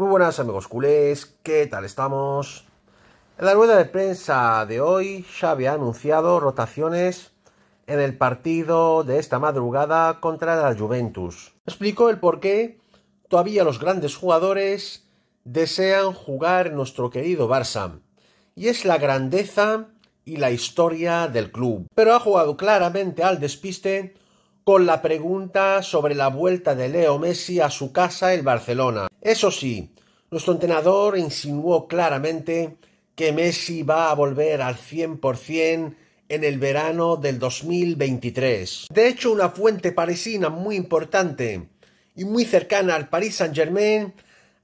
Muy buenas amigos culés, ¿qué tal estamos? En la rueda de prensa de hoy, Xavi ha anunciado rotaciones en el partido de esta madrugada contra la Juventus. Explicó el por qué todavía los grandes jugadores desean jugar nuestro querido Barça. Y es la grandeza y la historia del club. Pero ha jugado claramente al despiste con la pregunta sobre la vuelta de Leo Messi a su casa el Barcelona. Eso sí, nuestro entrenador insinuó claramente que Messi va a volver al 100% en el verano del 2023. De hecho, una fuente parisina muy importante y muy cercana al Paris Saint-Germain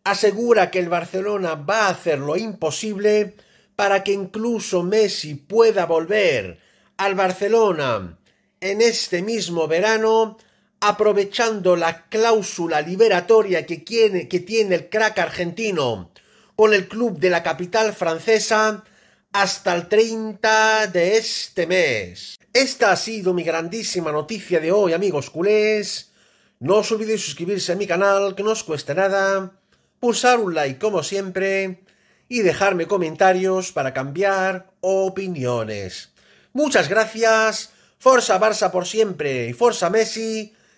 asegura que el Barcelona va a hacer lo imposible para que incluso Messi pueda volver al Barcelona en este mismo verano aprovechando la cláusula liberatoria que tiene, el crack argentino con el club de la capital francesa hasta el 30 de este mes. Esta ha sido mi grandísima noticia de hoy, amigos culés. No os olvidéis suscribirse a mi canal, que no os cuesta nada, pulsar un like como siempre y dejarme comentarios para cambiar opiniones. Muchas gracias, Forza Barça por siempre y Forza Messi